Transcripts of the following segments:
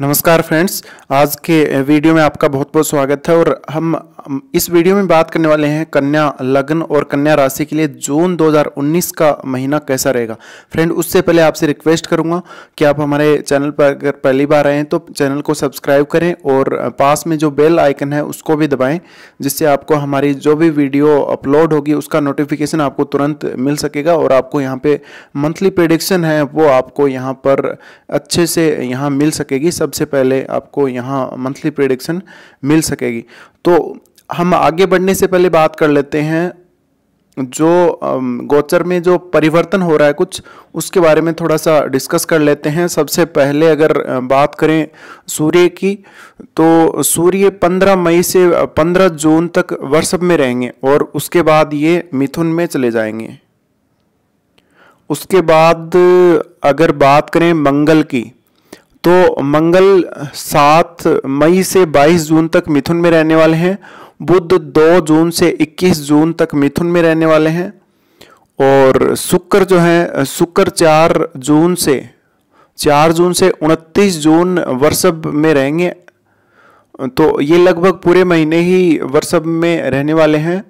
नमस्कार फ्रेंड्स आज के वीडियो में आपका बहुत बहुत स्वागत है और हम इस वीडियो में बात करने वाले हैं कन्या लग्न और कन्या राशि के लिए जून 2019 का महीना कैसा रहेगा फ्रेंड उससे पहले आपसे रिक्वेस्ट करूंगा कि आप हमारे चैनल पर अगर पहली बार आए हैं तो चैनल को सब्सक्राइब करें और पास में जो बेल आइकन है उसको भी दबाएँ जिससे आपको हमारी जो भी वीडियो अपलोड होगी उसका नोटिफिकेशन आपको तुरंत मिल सकेगा और आपको यहाँ पर मंथली प्रिडिक्शन है वो आपको यहाँ पर अच्छे से यहाँ मिल सकेगी सबसे पहले आपको यहाँ मंथली प्रिडिक्शन मिल सकेगी तो हम आगे बढ़ने से पहले बात कर लेते हैं जो गोचर में जो परिवर्तन हो रहा है कुछ उसके बारे में थोड़ा सा डिस्कस कर लेते हैं सबसे पहले अगर बात करें सूर्य की तो सूर्य 15 मई से 15 जून तक वर्षभ में रहेंगे और उसके बाद ये मिथुन में चले जाएंगे उसके बाद अगर बात करें मंगल की तो मंगल सात मई से 22 जून तक मिथुन में रहने वाले हैं बुद्ध दो जून से 21 जून तक मिथुन में रहने वाले हैं और शुक्र जो है शुक्र चार जून से चार जून से 29 जून वर्षभ में रहेंगे तो ये लगभग पूरे महीने ही वर्षभ में रहने वाले हैं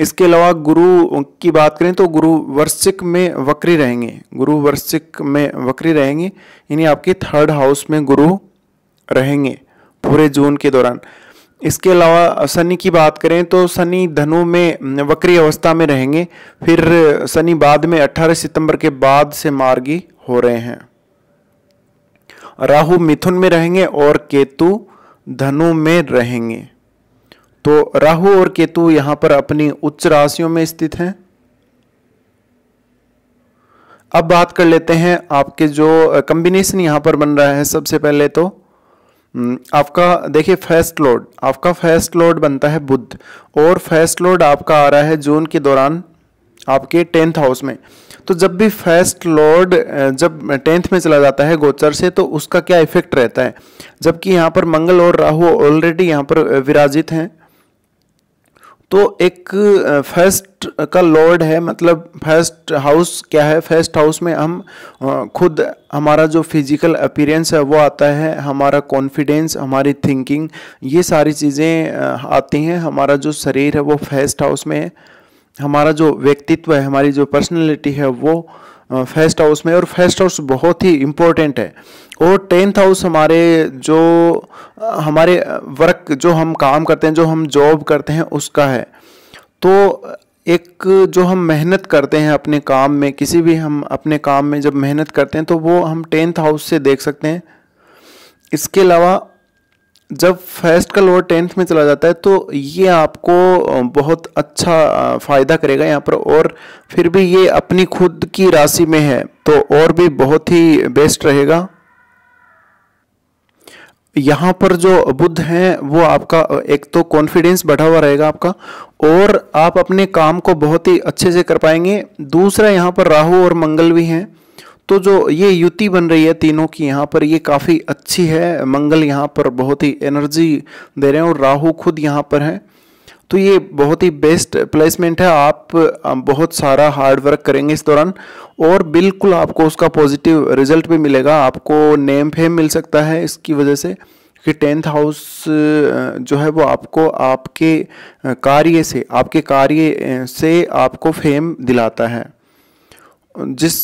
इसके अलावा गुरु की बात करें तो गुरु वर्षिक में वक्री रहेंगे गुरु वर्षिक में वक्री रहेंगे यानी आपके थर्ड हाउस में गुरु रहेंगे पूरे जून के दौरान इसके अलावा शनि की बात करें तो शनि धनु में वक्री अवस्था में रहेंगे फिर शनि बाद में 18 सितंबर के बाद से मार्गी हो रहे हैं राहु मिथुन में रहेंगे और केतु धनु में रहेंगे तो राहु और केतु यहां पर अपनी उच्च राशियों में स्थित हैं अब बात कर लेते हैं आपके जो कम्बिनेशन यहाँ पर बन रहा है सबसे पहले तो आपका देखिए फर्स्ट लोड आपका फर्स्ट लोड बनता है बुद्ध और फर्स्ट लोड आपका आ रहा है जून के दौरान आपके टेंथ हाउस में तो जब भी फर्स्ट लॉर्ड जब टेंथ में चला जाता है गोचर से तो उसका क्या इफेक्ट रहता है जबकि यहाँ पर मंगल और राहु ऑलरेडी यहाँ पर विराजित हैं तो एक फर्स्ट का लॉर्ड है मतलब फर्स्ट हाउस क्या है फर्स्ट हाउस में हम खुद हमारा जो फिजिकल अपीरेंस है वो आता है हमारा कॉन्फिडेंस हमारी थिंकिंग ये सारी चीज़ें आती हैं हमारा जो शरीर है वो फर्स्ट हाउस में है हमारा जो व्यक्तित्व है हमारी जो पर्सनैलिटी है वो फेस्ट हाउस में और फेस्ट हाउस बहुत ही इम्पोर्टेंट है और टेंथ हाउस हमारे जो हमारे वर्क जो हम काम करते हैं जो हम जॉब करते हैं उसका है तो एक जो हम मेहनत करते हैं अपने काम में किसी भी हम अपने काम में जब मेहनत करते हैं तो वो हम टेंथ हाउस से देख सकते हैं इसके अलावा जब फर्स्ट का लोअर टेंथ में चला जाता है तो ये आपको बहुत अच्छा फ़ायदा करेगा यहाँ पर और फिर भी ये अपनी खुद की राशि में है तो और भी बहुत ही बेस्ट रहेगा यहाँ पर जो बुद्ध हैं वो आपका एक तो कॉन्फिडेंस बढ़ा हुआ रहेगा आपका और आप अपने काम को बहुत ही अच्छे से कर पाएंगे दूसरा यहाँ पर राहु और मंगल भी हैं तो जो ये युति बन रही है तीनों की यहाँ पर ये काफ़ी अच्छी है मंगल यहाँ पर बहुत ही एनर्जी दे रहे हैं और राहु खुद यहाँ पर है तो ये बहुत ही बेस्ट प्लेसमेंट है आप बहुत सारा हार्ड वर्क करेंगे इस दौरान और बिल्कुल आपको उसका पॉजिटिव रिजल्ट भी मिलेगा आपको नेम फेम मिल सकता है इसकी वजह से कि टेंथ हाउस जो है वो आपको आपके कार्य से आपके कार्य से आपको फेम दिलाता है जिस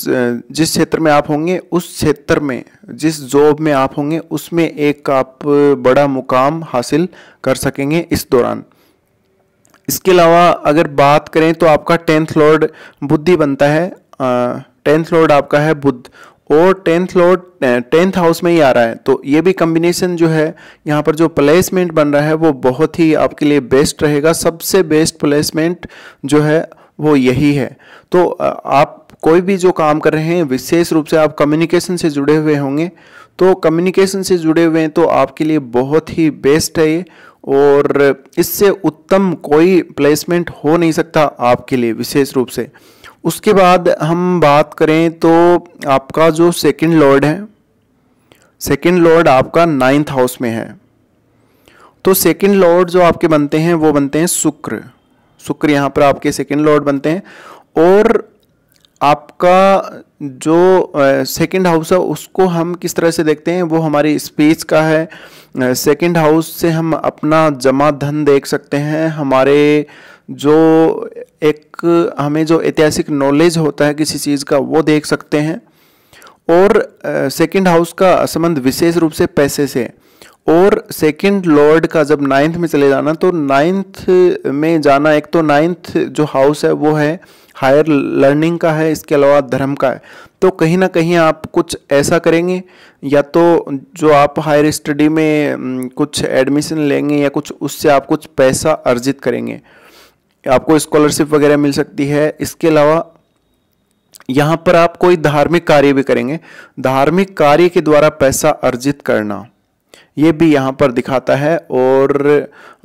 जिस क्षेत्र में आप होंगे उस क्षेत्र में जिस जॉब में आप होंगे उसमें एक आप बड़ा मुकाम हासिल कर सकेंगे इस दौरान इसके अलावा अगर बात करें तो आपका टेंथ लॉर्ड बुद्धि बनता है टेंथ लॉर्ड आपका है बुद्ध और टेंथ लॉर्ड टेंथ हाउस में ही आ रहा है तो ये भी कम्बिनेशन जो है यहाँ पर जो प्लेसमेंट बन रहा है वो बहुत ही आपके लिए बेस्ट रहेगा सबसे बेस्ट प्लेसमेंट जो है वो यही है तो आप कोई भी जो काम कर रहे हैं विशेष रूप से आप कम्युनिकेशन से जुड़े हुए होंगे तो कम्युनिकेशन से जुड़े हुए हैं तो आपके लिए बहुत ही बेस्ट है ये और इससे उत्तम कोई प्लेसमेंट हो नहीं सकता आपके लिए विशेष रूप से उसके बाद हम बात करें तो आपका जो सेकंड लॉर्ड है सेकंड लॉर्ड आपका नाइन्थ हाउस में है तो सेकंड लॉर्ड जो आपके बनते हैं वो बनते हैं शुक्र शुक्र यहाँ पर आपके सेकंड लॉर्ड बनते हैं और आपका जो सेकंड हाउस है उसको हम किस तरह से देखते हैं वो हमारी स्पेस का है सेकंड हाउस से हम अपना जमा धन देख सकते हैं हमारे जो एक हमें जो ऐतिहासिक नॉलेज होता है किसी चीज़ का वो देख सकते हैं और सेकंड हाउस का संबंध विशेष रूप से पैसे से है और सेकंड लॉर्ड का जब नाइन्थ में चले जाना तो नाइन्थ में जाना एक तो नाइन्थ जो हाउस है वो है हायर लर्निंग का है इसके अलावा धर्म का है तो कहीं ना कहीं आप कुछ ऐसा करेंगे या तो जो आप हायर स्टडी में कुछ एडमिशन लेंगे या कुछ उससे आप कुछ पैसा अर्जित करेंगे आपको स्कॉलरशिप वगैरह मिल सकती है इसके अलावा यहाँ पर आप कोई धार्मिक कार्य भी करेंगे धार्मिक कार्य के द्वारा पैसा अर्जित करना ये भी यहाँ पर दिखाता है और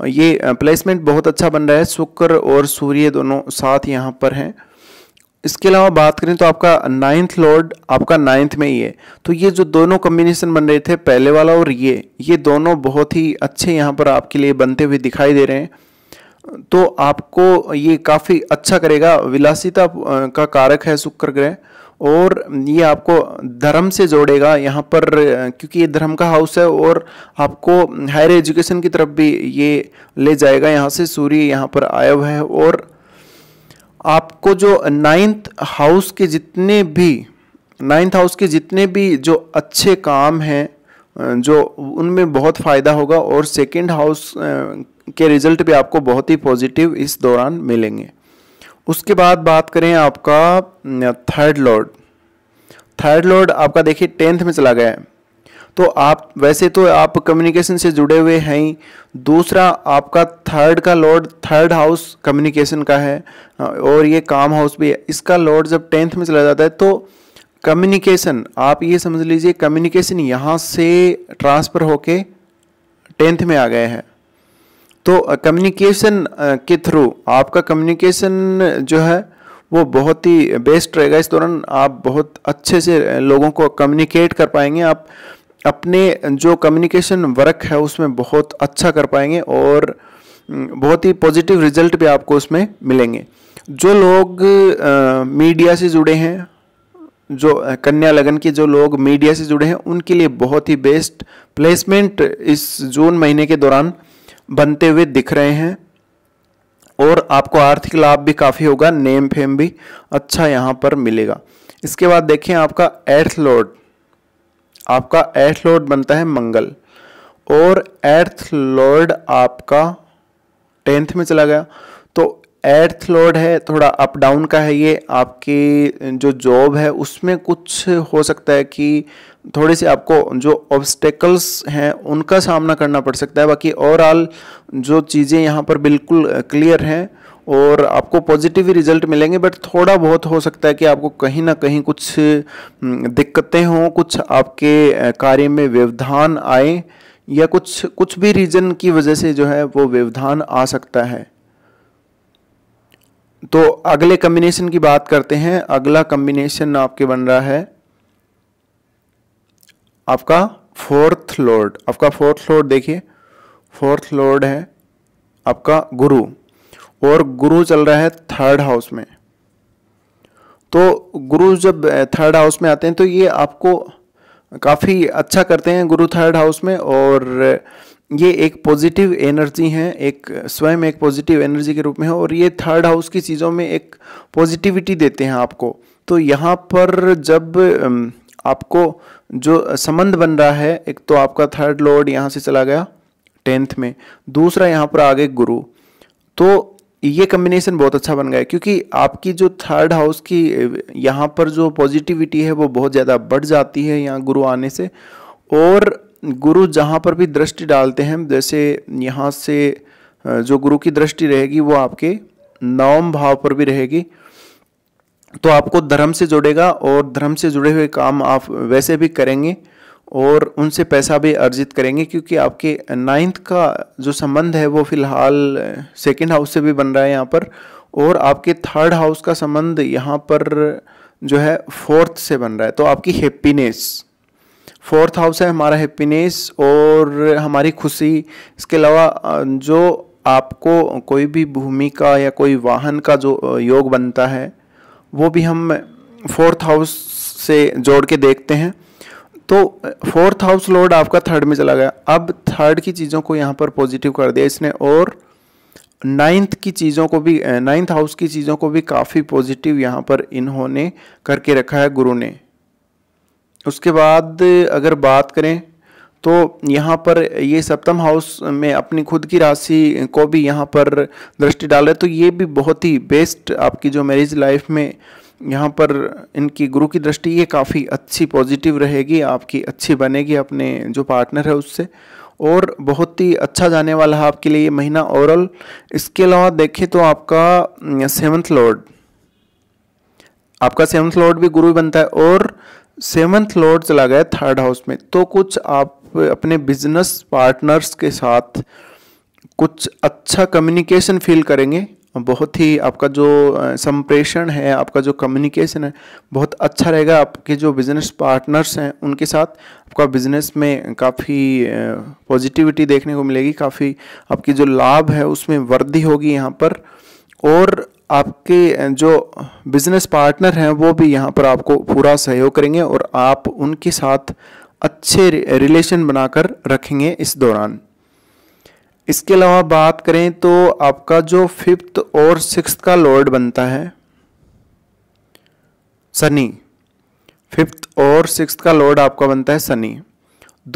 ये प्लेसमेंट बहुत अच्छा बन रहा है शुक्र और सूर्य दोनों साथ यहाँ पर हैं इसके अलावा बात करें तो आपका नाइन्थ लॉर्ड आपका नाइन्थ में ही है तो ये जो दोनों कम्बिनेशन बन रहे थे पहले वाला और ये ये दोनों बहुत ही अच्छे यहाँ पर आपके लिए बनते हुए दिखाई दे रहे हैं तो आपको ये काफ़ी अच्छा करेगा विलासिता का कारक है शुक्र ग्रह और ये आपको धर्म से जोड़ेगा यहाँ पर क्योंकि ये धर्म का हाउस है और आपको हायर एजुकेशन की तरफ भी ये ले जाएगा यहाँ से सूर्य यहाँ पर आया हुआ है और आपको जो नाइन्थ हाउस के जितने भी नाइन्थ हाउस के जितने भी जो अच्छे काम हैं जो उनमें बहुत फ़ायदा होगा और सेकेंड हाउस के रिजल्ट भी आपको बहुत ही पॉजिटिव इस दौरान मिलेंगे उसके बाद बात करें आपका थर्ड लॉर्ड थर्ड लॉर्ड आपका देखिए टेंथ में चला गया है तो आप वैसे तो आप कम्युनिकेशन से जुड़े हुए हैं ही दूसरा आपका थर्ड का लॉर्ड थर्ड हाउस कम्युनिकेशन का है और ये काम हाउस भी है इसका लॉर्ड जब टेंथ में चला जाता है तो कम्युनिकेशन आप ये समझ लीजिए कम्युनिकेशन यहाँ से ट्रांसफ़र होके टेंथ में आ गए हैं तो कम्युनिकेशन के थ्रू आपका कम्युनिकेशन जो है वो बहुत ही बेस्ट रहेगा इस दौरान आप बहुत अच्छे से लोगों को कम्युनिकेट कर पाएंगे आप अपने जो कम्युनिकेशन वर्क है उसमें बहुत अच्छा कर पाएंगे और बहुत ही पॉजिटिव रिजल्ट भी आपको उसमें मिलेंगे जो लोग मीडिया से जुड़े हैं जो कन्या लगन के जो लोग मीडिया से जुड़े हैं उनके लिए बहुत ही बेस्ट प्लेसमेंट इस जून महीने के दौरान बनते हुए दिख रहे हैं और आपको आर्थिक लाभ भी काफ़ी होगा नेम फेम भी अच्छा यहाँ पर मिलेगा इसके बाद देखें आपका एर्थ लॉर्ड आपका एर्थ लॉर्ड बनता है मंगल और एर्थ लॉर्ड आपका टेंथ में चला गया तो एर्थ लॉर्ड है थोड़ा अप डाउन का है ये आपकी जो जॉब है उसमें कुछ हो सकता है कि थोड़े से आपको जो ऑब्स्टेकल्स हैं उनका सामना करना पड़ सकता है बाकी ओवरऑल जो चीज़ें यहाँ पर बिल्कुल क्लियर हैं और आपको पॉजिटिव ही रिजल्ट मिलेंगे बट थोड़ा बहुत हो सकता है कि आपको कहीं ना कहीं कुछ दिक्कतें हों कुछ आपके कार्य में व्यवधान आए या कुछ कुछ भी रीज़न की वजह से जो है वो व्यवधान आ सकता है तो अगले कम्बिनेशन की बात करते हैं अगला कम्बिनेशन आपके बन रहा है आपका फोर्थ लॉर्ड आपका फोर्थ लॉर्ड देखिए फोर्थ लॉर्ड है आपका गुरु और गुरु चल रहा है थर्ड हाउस में तो गुरु जब थर्ड हाउस में आते हैं तो ये आपको काफ़ी अच्छा करते हैं गुरु थर्ड हाउस में और ये एक पॉजिटिव एनर्जी है एक स्वयं एक पॉजिटिव एनर्जी के रूप में है और ये थर्ड हाउस की चीज़ों में एक पॉजिटिविटी देते हैं आपको तो यहाँ पर जब आपको जो संबंध बन रहा है एक तो आपका थर्ड लॉर्ड यहाँ से चला गया टेंथ में दूसरा यहाँ पर आगे गुरु तो ये कम्बिनेशन बहुत अच्छा बन गया है क्योंकि आपकी जो थर्ड हाउस की यहाँ पर जो पॉजिटिविटी है वो बहुत ज़्यादा बढ़ जाती है यहाँ गुरु आने से और गुरु जहाँ पर भी दृष्टि डालते हैं जैसे यहाँ से जो गुरु की दृष्टि रहेगी वो आपके नवम भाव पर भी रहेगी तो आपको धर्म से जुड़ेगा और धर्म से जुड़े हुए काम आप वैसे भी करेंगे और उनसे पैसा भी अर्जित करेंगे क्योंकि आपके नाइन्थ का जो संबंध है वो फिलहाल सेकेंड हाउस से भी बन रहा है यहाँ पर और आपके थर्ड हाउस का संबंध यहाँ पर जो है फोर्थ से बन रहा है तो आपकी हैप्पीनेस फोर्थ हाउस है हमारा हैप्पीनेस और हमारी खुशी इसके अलावा जो आपको कोई भी भूमि का या कोई वाहन का जो योग बनता है वो भी हम फोर्थ हाउस से जोड़ के देखते हैं तो फोर्थ हाउस लॉर्ड आपका थर्ड में चला गया अब थर्ड की चीज़ों को यहाँ पर पॉजिटिव कर दिया इसने और नाइन्थ की चीज़ों को भी नाइन्थ हाउस की चीज़ों को भी काफ़ी पॉजिटिव यहाँ पर इन्होंने करके रखा है गुरु ने उसके बाद अगर बात करें तो यहाँ पर ये सप्तम हाउस में अपनी खुद की राशि को भी यहाँ पर दृष्टि डाल रहे तो ये भी बहुत ही बेस्ट आपकी जो मैरिज लाइफ में यहाँ पर इनकी गुरु की दृष्टि ये काफ़ी अच्छी पॉजिटिव रहेगी आपकी अच्छी बनेगी अपने जो पार्टनर है उससे और बहुत ही अच्छा जाने वाला है आपके लिए ये महीना ओवरऑल इसके अलावा देखें तो आपका सेवन्थ लॉर्ड आपका सेवन्थ लॉर्ड भी गुरु बनता है और सेवन्थ लॉर्ड चला गया थर्ड हाउस में तो कुछ आप अपने बिजनेस पार्टनर्स के साथ कुछ अच्छा कम्युनिकेशन फील करेंगे बहुत ही आपका जो संप्रेषण है आपका जो कम्युनिकेशन है बहुत अच्छा रहेगा आपके जो बिजनेस पार्टनर्स हैं उनके साथ आपका बिजनेस में काफ़ी पॉजिटिविटी देखने को मिलेगी काफ़ी आपकी जो लाभ है उसमें वृद्धि होगी यहाँ पर और आपके जो बिजनेस पार्टनर हैं वो भी यहाँ पर आपको पूरा सहयोग करेंगे और आप उनके साथ अच्छे रिलेशन बनाकर रखेंगे इस दौरान इसके अलावा बात करें तो आपका जो फिफ्थ और सिक्स का लॉर्ड बनता है सनी फिफ्थ और सिक्स का लॉर्ड आपका बनता है सनी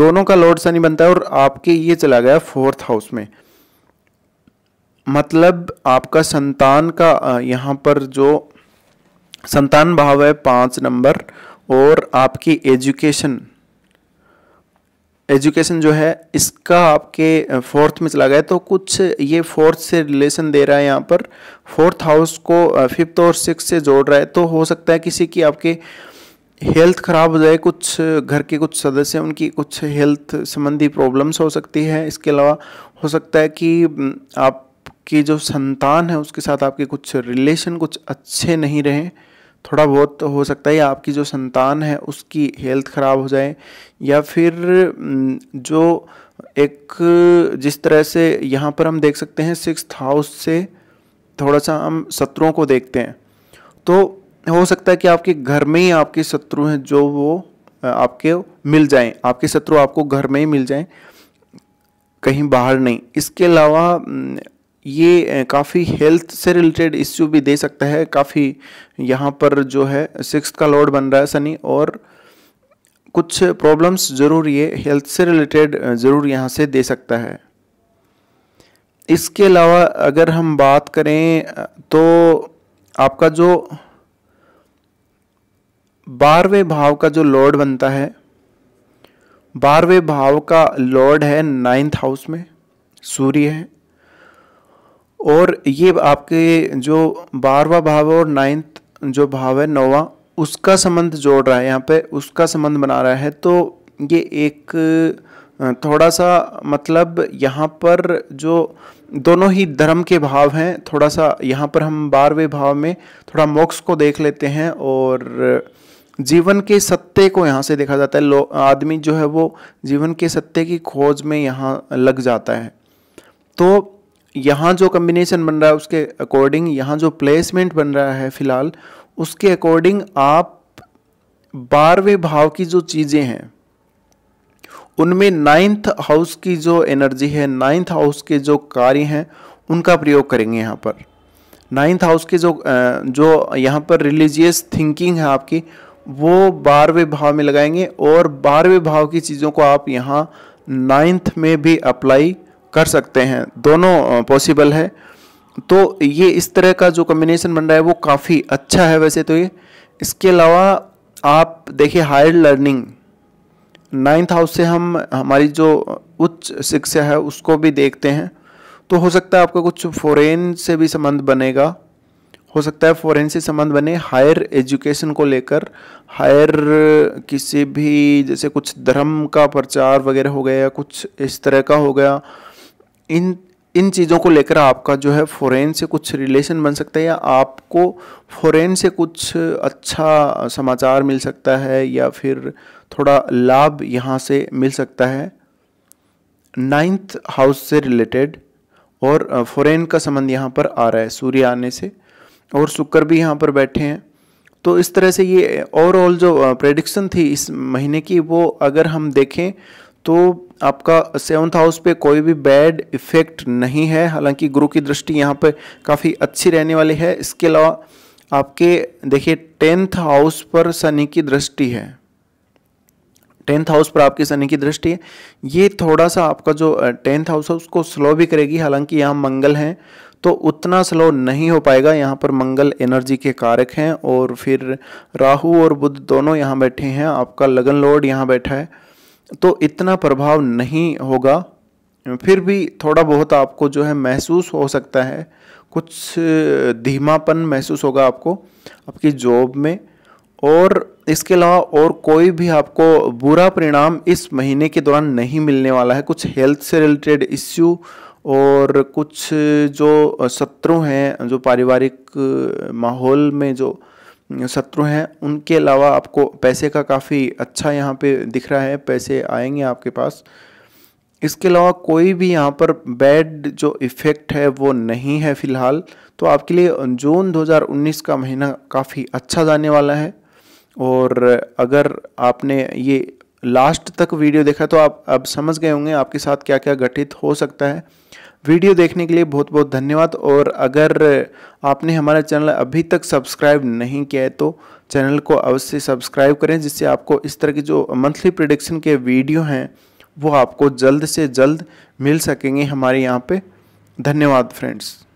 दोनों का लॉर्ड सनी बनता है और आपके ये चला गया फोर्थ हाउस में मतलब आपका संतान का यहाँ पर जो संतान भाव है पाँच नंबर और आपकी एजुकेशन एजुकेशन जो है इसका आपके फोर्थ में चला गया तो कुछ ये फोर्थ से रिलेशन दे रहा है यहाँ पर फोर्थ हाउस को फिफ्थ और सिक्स से जोड़ रहा है तो हो सकता है किसी की आपके हेल्थ खराब हो जाए कुछ घर के कुछ सदस्य उनकी कुछ हेल्थ संबंधी प्रॉब्लम्स हो सकती है इसके अलावा हो सकता है कि आपकी जो संतान है उसके साथ आपके कुछ रिलेशन कुछ अच्छे नहीं रहें थोड़ा बहुत तो हो सकता है आपकी जो संतान है उसकी हेल्थ ख़राब हो जाए या फिर जो एक जिस तरह से यहाँ पर हम देख सकते हैं सिक्स हाउस से थोड़ा सा हम शत्रुओं को देखते हैं तो हो सकता है कि आपके घर में ही आपके शत्रु हैं जो वो आपके मिल जाएं आपके शत्रु आपको घर में ही मिल जाएं कहीं बाहर नहीं इसके अलावा ये काफ़ी हेल्थ से रिलेटेड इश्यू भी दे सकता है काफ़ी यहाँ पर जो है सिक्स का लॉर्ड बन रहा है शनि और कुछ प्रॉब्लम्स ज़रूर ये हेल्थ से रिलेटेड ज़रूर यहाँ से दे सकता है इसके अलावा अगर हम बात करें तो आपका जो बारहवें भाव का जो लॉर्ड बनता है बारहवें भाव का लॉर्ड है नाइन्थ हाउस में सूर्य है और ये आपके जो बारवा भाव और नाइन्थ जो भाव है नौवा उसका संबंध जोड़ रहा है यहाँ पे उसका संबंध बना रहा है तो ये एक थोड़ा सा मतलब यहाँ पर जो दोनों ही धर्म के भाव हैं थोड़ा सा यहाँ पर हम बारहवें भाव में थोड़ा मोक्ष को देख लेते हैं और जीवन के सत्य को यहाँ से देखा जाता है आदमी जो है वो जीवन के सत्य की खोज में यहाँ लग जाता है तो यहाँ जो कम्बिनेशन बन रहा है उसके अकॉर्डिंग यहाँ जो प्लेसमेंट बन रहा है फिलहाल उसके अकॉर्डिंग आप बारहवें भाव की जो चीज़ें हैं उनमें नाइन्थ हाउस की जो एनर्जी है नाइन्थ हाउस के जो कार्य हैं उनका प्रयोग करेंगे यहाँ पर नाइन्थ हाउस के जो जो यहाँ पर रिलीजियस थिंकिंग है आपकी वो बारहवें भाव में लगाएंगे और बारहवें भाव की चीज़ों को आप यहाँ नाइन्थ में भी अप्लाई कर सकते हैं दोनों पॉसिबल है तो ये इस तरह का जो कम्बिनेशन बन रहा है वो काफ़ी अच्छा है वैसे तो ये इसके अलावा आप देखिए हायर लर्निंग नाइन्थ हाउस से हम हमारी जो उच्च शिक्षा है उसको भी देखते हैं तो हो सकता है आपका कुछ फॉरेन से भी संबंध बनेगा हो सकता है फॉरेन से संबंध बने हायर एजुकेशन को लेकर हायर किसी भी जैसे कुछ धर्म का प्रचार वगैरह हो गया या कुछ इस तरह का हो गया इन इन चीज़ों को लेकर आपका जो है फॉरेन से कुछ रिलेशन बन सकता है या आपको फॉरेन से कुछ अच्छा समाचार मिल सकता है या फिर थोड़ा लाभ यहाँ से मिल सकता है नाइन्थ हाउस से रिलेटेड और फॉरेन का संबंध यहाँ पर आ रहा है सूर्य आने से और शुक्र भी यहाँ पर बैठे हैं तो इस तरह से ये ओवरऑल जो प्रेडिक्शन थी इस महीने की वो अगर हम देखें तो आपका सेवन्थ हाउस पे कोई भी बैड इफेक्ट नहीं है हालांकि गुरु की दृष्टि यहाँ पर काफ़ी अच्छी रहने वाली है इसके अलावा आपके देखिए टेंथ हाउस पर शनि की दृष्टि है टेंथ हाउस पर आपकी शनि की दृष्टि है ये थोड़ा सा आपका जो टेंथ हाउस है उसको स्लो भी करेगी हालांकि यहाँ मंगल हैं तो उतना स्लो नहीं हो पाएगा यहाँ पर मंगल एनर्जी के कारक हैं और फिर राहु और बुध दोनों यहाँ बैठे हैं आपका लगन लोड यहाँ बैठा है तो इतना प्रभाव नहीं होगा फिर भी थोड़ा बहुत आपको जो है महसूस हो सकता है कुछ धीमापन महसूस होगा आपको आपकी जॉब में और इसके अलावा और कोई भी आपको बुरा परिणाम इस महीने के दौरान नहीं मिलने वाला है कुछ हेल्थ से रिलेटेड इश्यू और कुछ जो शत्रु हैं जो पारिवारिक माहौल में जो शत्रु हैं उनके अलावा आपको पैसे का काफ़ी अच्छा यहाँ पे दिख रहा है पैसे आएंगे आपके पास इसके अलावा कोई भी यहाँ पर बैड जो इफ़ेक्ट है वो नहीं है फ़िलहाल तो आपके लिए जून 2019 का महीना काफ़ी अच्छा जाने वाला है और अगर आपने ये लास्ट तक वीडियो देखा तो आप अब समझ गए होंगे आपके साथ क्या क्या घटित हो सकता है वीडियो देखने के लिए बहुत बहुत धन्यवाद और अगर आपने हमारा चैनल अभी तक सब्सक्राइब नहीं किया है तो चैनल को अवश्य सब्सक्राइब करें जिससे आपको इस तरह की जो मंथली प्रिडिक्शन के वीडियो हैं वो आपको जल्द से जल्द मिल सकेंगे हमारे यहाँ पे धन्यवाद फ्रेंड्स